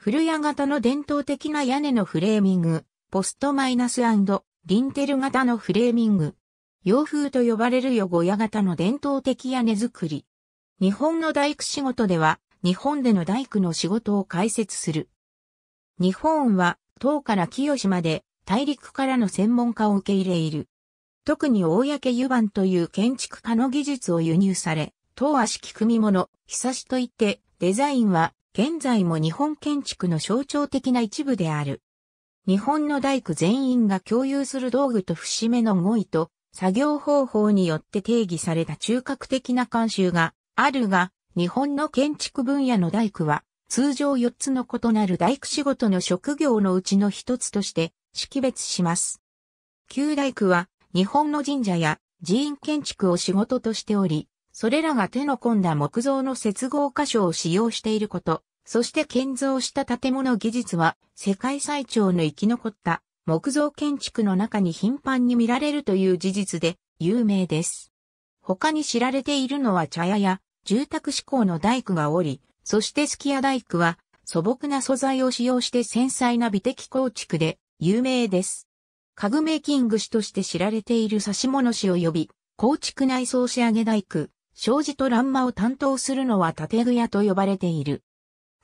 古屋型の伝統的な屋根のフレーミング、ポストマイナスリンテル型のフレーミング。洋風と呼ばれる横屋型の伝統的屋根作り。日本の大工仕事では、日本での大工の仕事を解説する。日本は、唐から清島で、大陸からの専門家を受け入れいる。特に大焼湯番という建築家の技術を輸入され、唐足式組物、久しといって、デザインは現在も日本建築の象徴的な一部である。日本の大工全員が共有する道具と節目の語彙と作業方法によって定義された中核的な慣習があるが、日本の建築分野の大工は通常4つの異なる大工仕事の職業のうちの一つとして識別します。旧大工は日本の神社や寺院建築を仕事としており、それらが手の込んだ木造の接合箇所を使用していること、そして建造した建物技術は世界最長の生き残った木造建築の中に頻繁に見られるという事実で有名です。他に知られているのは茶屋や住宅志向の大工がおり、そしてスキヤ大工は素朴な素材を使用して繊細な美的構築で有名です。家具メイキング師として知られている指物師呼び構築内装仕上げ大工、障子と欄間を担当するのは建具屋と呼ばれている。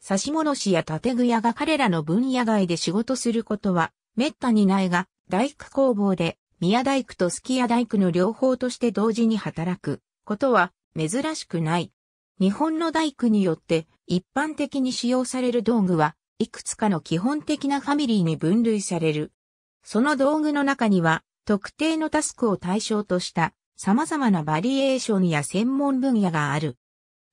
差し物師や建具屋が彼らの分野外で仕事することは、滅多にないが、大工工房で、宮大工とすき家大工の両方として同時に働くことは珍しくない。日本の大工によって一般的に使用される道具はいくつかの基本的なファミリーに分類される。その道具の中には特定のタスクを対象とした様々なバリエーションや専門分野がある。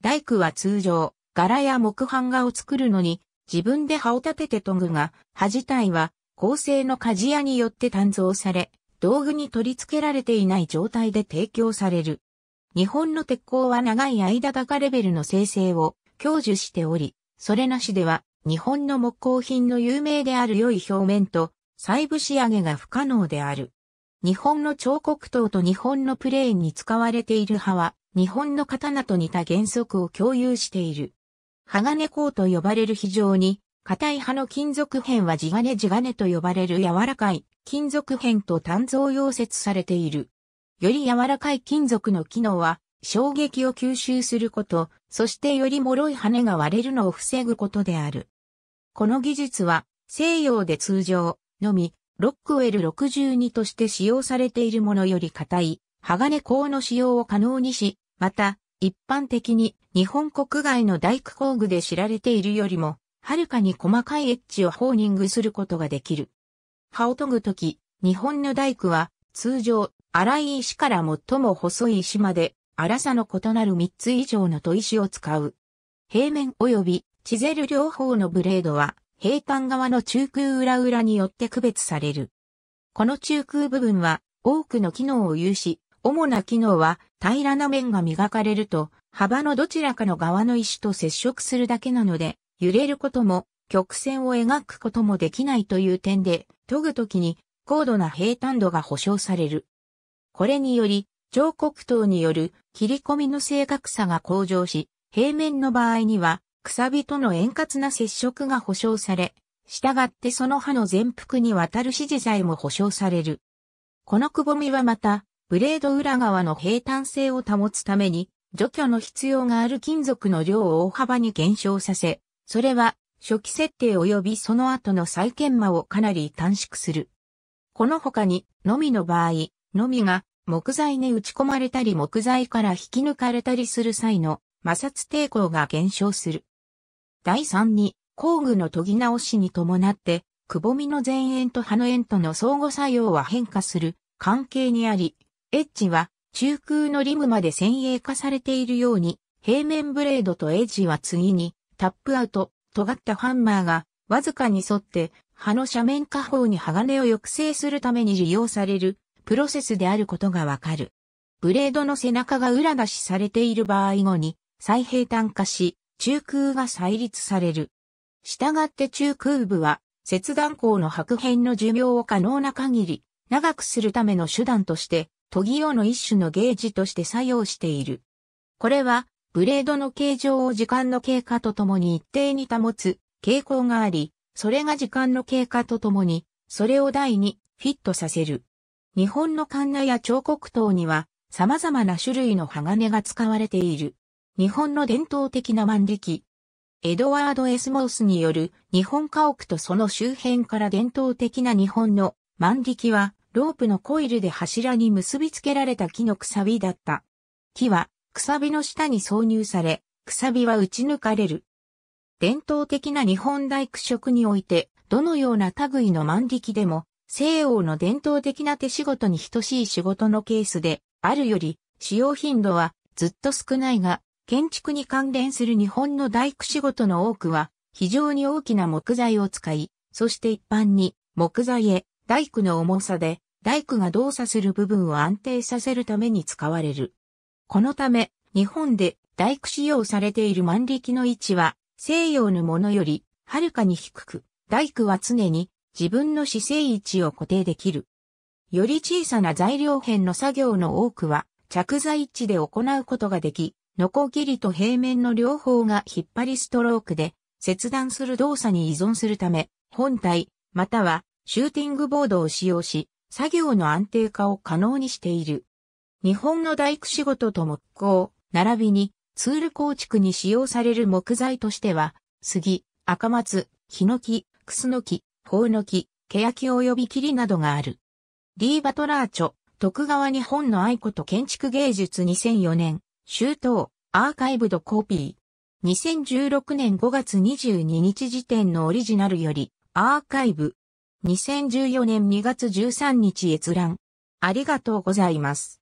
大工は通常柄や木版画を作るのに、自分で葉を立てて研ぐが、葉自体は、構成の鍛冶屋によって鍛造され、道具に取り付けられていない状態で提供される。日本の鉄鋼は長い間高レベルの生成を享受しており、それなしでは日本の木工品の有名である良い表面と細部仕上げが不可能である。日本の彫刻刀と日本のプレーンに使われている刃は日本の刀と似た原則を共有している。鋼鋼と呼ばれる非常に、硬い刃の金属片は地金地金と呼ばれる柔らかい金属片と単造溶接されている。より柔らかい金属の機能は、衝撃を吸収すること、そしてより脆い羽が割れるのを防ぐことである。この技術は、西洋で通常、のみ、ロックウェル62として使用されているものより硬い、鋼鋼の使用を可能にし、また、一般的に、日本国外の大工工具で知られているよりも、はるかに細かいエッジをホーニングすることができる。葉を研ぐとき、日本の大工は、通常、粗い石から最も細い石まで、粗さの異なる3つ以上の砥石を使う。平面及びチゼル両方のブレードは、平坦側の中空裏裏によって区別される。この中空部分は、多くの機能を有し、主な機能は平らな面が磨かれると幅のどちらかの側の石と接触するだけなので揺れることも曲線を描くこともできないという点で研ぐときに高度な平坦度が保証される。これにより上黒糖による切り込みの正確さが向上し平面の場合にはくさびとの円滑な接触が保証され、従ってその刃の全幅にわたる指示材も保証される。このくぼみはまた、ブレード裏側の平坦性を保つために、除去の必要がある金属の量を大幅に減少させ、それは初期設定及びその後の再研磨をかなり短縮する。この他に、のみの場合、のみが木材に打ち込まれたり木材から引き抜かれたりする際の摩擦抵抗が減少する。第3に、工具の研ぎ直しに伴って、くぼみの前縁と葉の縁との相互作用は変化する関係にあり、エッジは中空のリムまで先鋭化されているように、平面ブレードとエッジは次にタップアウト、尖ったハンマーがわずかに沿って刃の斜面下方に鋼を抑制するために利用されるプロセスであることがわかる。ブレードの背中が裏出しされている場合後に再平坦化し、中空が再立される。したがって中空部は切断口の白片の寿命を可能な限り長くするための手段としてトギオの一種のゲージとして作用している。これは、ブレードの形状を時間の経過とともに一定に保つ傾向があり、それが時間の経過とともに、それを台にフィットさせる。日本のカンナや彫刻刀には様々な種類の鋼が使われている。日本の伝統的な万力。エドワード・エスモースによる日本家屋とその周辺から伝統的な日本の万力はロープのコイルで柱に結び付けられた木のくさびだった。木は、くさびの下に挿入され、くさびは打ち抜かれる。伝統的な日本大工職において、どのような類の万力でも、西欧の伝統的な手仕事に等しい仕事のケースで、あるより、使用頻度はずっと少ないが、建築に関連する日本の大工仕事の多くは、非常に大きな木材を使い、そして一般に木材へ大工の重さで、大工が動作する部分を安定させるために使われる。このため、日本で大工使用されている万力の位置は、西洋のものより、はるかに低く、大工は常に自分の姿勢位置を固定できる。より小さな材料片の作業の多くは、着座位置で行うことができ、ノコギリと平面の両方が引っ張りストロークで、切断する動作に依存するため、本体、またはシューティングボードを使用し、作業の安定化を可能にしている。日本の大工仕事と木工、並びにツール構築に使用される木材としては、杉、赤松、ヒノキ、クスノキ、ホウノキ、ケヤキ及びキリなどがある。リー・バトラーチョ、徳川日本の愛子と建築芸術2004年、周東、アーカイブドコピー。2016年5月22日時点のオリジナルより、アーカイブ、2014年2月13日閲覧。ありがとうございます。